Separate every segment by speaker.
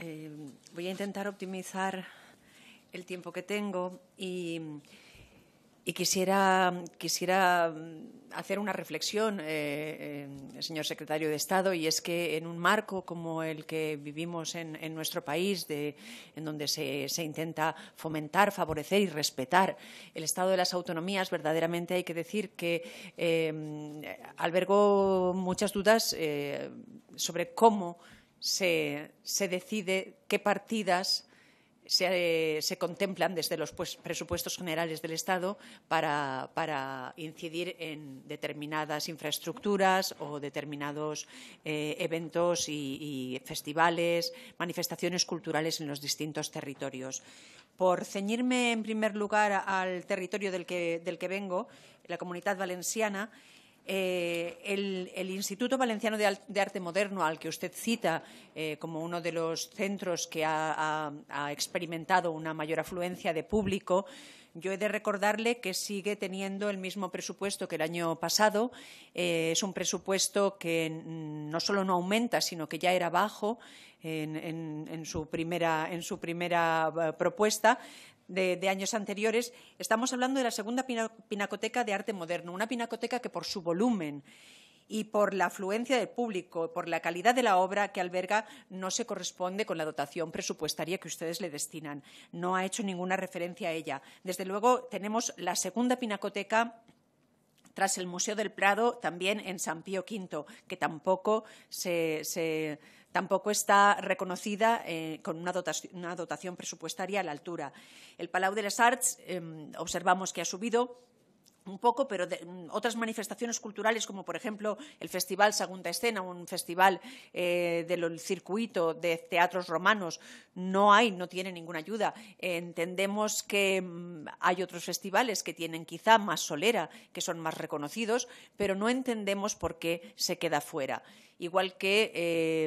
Speaker 1: Eh, voy a intentar optimizar el tiempo que tengo y, quisiera, quisiera, hacer una reflexión, eh, eh, señor secretario de Estado, y es que en un marco como el que vivimos en, nuestro país, en donde se, se, intenta fomentar, favorecer y respetar el Estado de las autonomías, verdaderamente hay que decir que albergo muchas dudas sobre cómo se, decide qué partidas se, contemplan desde los pues, presupuestos generales del Estado para, incidir en determinadas infraestructuras o determinados eh, eventos y, festivales, manifestaciones culturales en los distintos territorios. Por ceñirme en primer lugar al territorio del que vengo, la comunidad valenciana, eh, el, Instituto Valenciano de, Arte Moderno, al que usted cita eh, como uno de los centros que ha, experimentado una mayor afluencia de público, yo he de recordarle que sigue teniendo el mismo presupuesto que el año pasado. Eh, es un presupuesto que no solo no aumenta, sino que ya era bajo en su primera propuesta de, años anteriores, estamos hablando de la segunda pinacoteca de arte moderno, una pinacoteca que por su volumen y por la afluencia del público, por la calidad de la obra que alberga, no se corresponde con la dotación presupuestaria que ustedes le destinan. No ha hecho ninguna referencia a ella. Desde luego, tenemos la segunda pinacoteca tras el Museo del Prado, también en San Pío V, que tampoco se Tampoco está reconocida eh, con una dotación, presupuestaria a la altura. El Palau de les Arts em, observamos que ha subido un poco, pero otras manifestaciones culturales, como por ejemplo el Festival Segunda Escena, un festival eh, del circuito de teatros romanos, no hay, no tiene ninguna ayuda. Entendemos que em, hay otros festivales que tienen quizá más solera, que son más reconocidos, pero no entendemos por qué se queda fuera igual que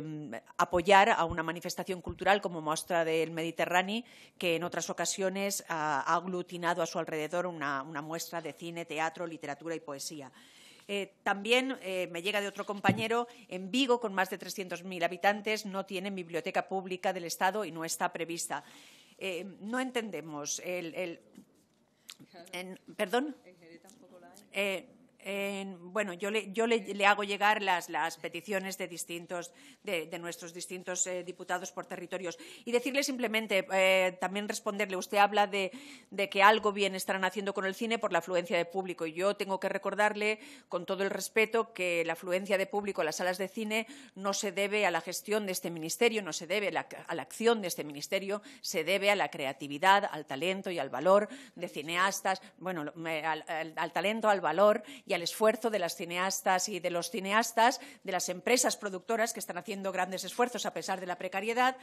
Speaker 1: em, apoyar a una manifestación cultural como Mostra del Mediterráneo, que en otras ocasiones ha, aglutinado a su alrededor una, muestra de cine, teatro, literatura y poesía. Eh, también eh, me llega de otro compañero, en Vigo, con más de 300.000 habitantes, no tienen biblioteca pública del Estado y no está prevista. Eh, no entendemos el. ¿Perdón? bueno, yo le, hago llegar las, peticiones de de, nuestros distintos eh, diputados por territorios. Y decirle simplemente, eh, también responderle, usted habla de, que algo bien estarán haciendo con el cine por la afluencia de público. Y Yo tengo que recordarle, con todo el respeto, que la afluencia de público a las salas de cine no se debe a la gestión de este ministerio, no se debe a la, acción de este ministerio, se debe a la creatividad, al talento y al valor de cineastas, bueno, al, al, talento, al valor y al esfuerzo de las cineastas y de los cineastas, de las empresas productoras que están haciendo grandes esfuerzos a pesar de la precariedad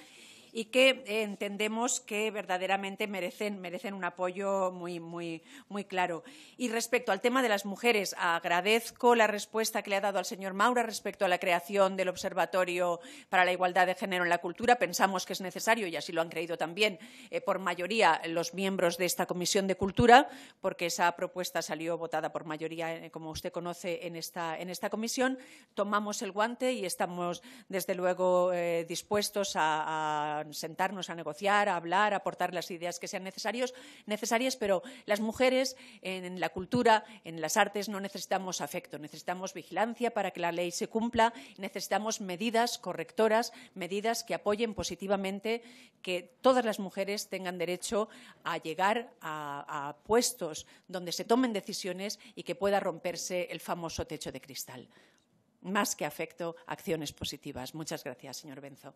Speaker 1: y que eh, entendemos que verdaderamente merecen, un apoyo muy, muy, muy claro. Y respecto al tema de las mujeres, agradezco la respuesta que le ha dado al señor Maura respecto a la creación del Observatorio para la Igualdad de Género en la Cultura. Pensamos que es necesario, y así lo han creído también eh, por mayoría los miembros de esta Comisión de Cultura, porque esa propuesta salió votada por mayoría, eh, como usted conoce, en esta, comisión. Tomamos el guante y estamos, desde luego, dispuestos a sentarnos a negociar, a hablar, a aportar las ideas que sean necesarios, necesarias, pero las mujeres en la cultura, en las artes, no necesitamos afecto, necesitamos vigilancia para que la ley se cumpla, necesitamos medidas correctoras, medidas que apoyen positivamente que todas las mujeres tengan derecho a llegar a puestos donde se tomen decisiones y que pueda romperse el famoso techo de cristal más que afecto, acciones positivas. Muchas gracias, señor Benzo.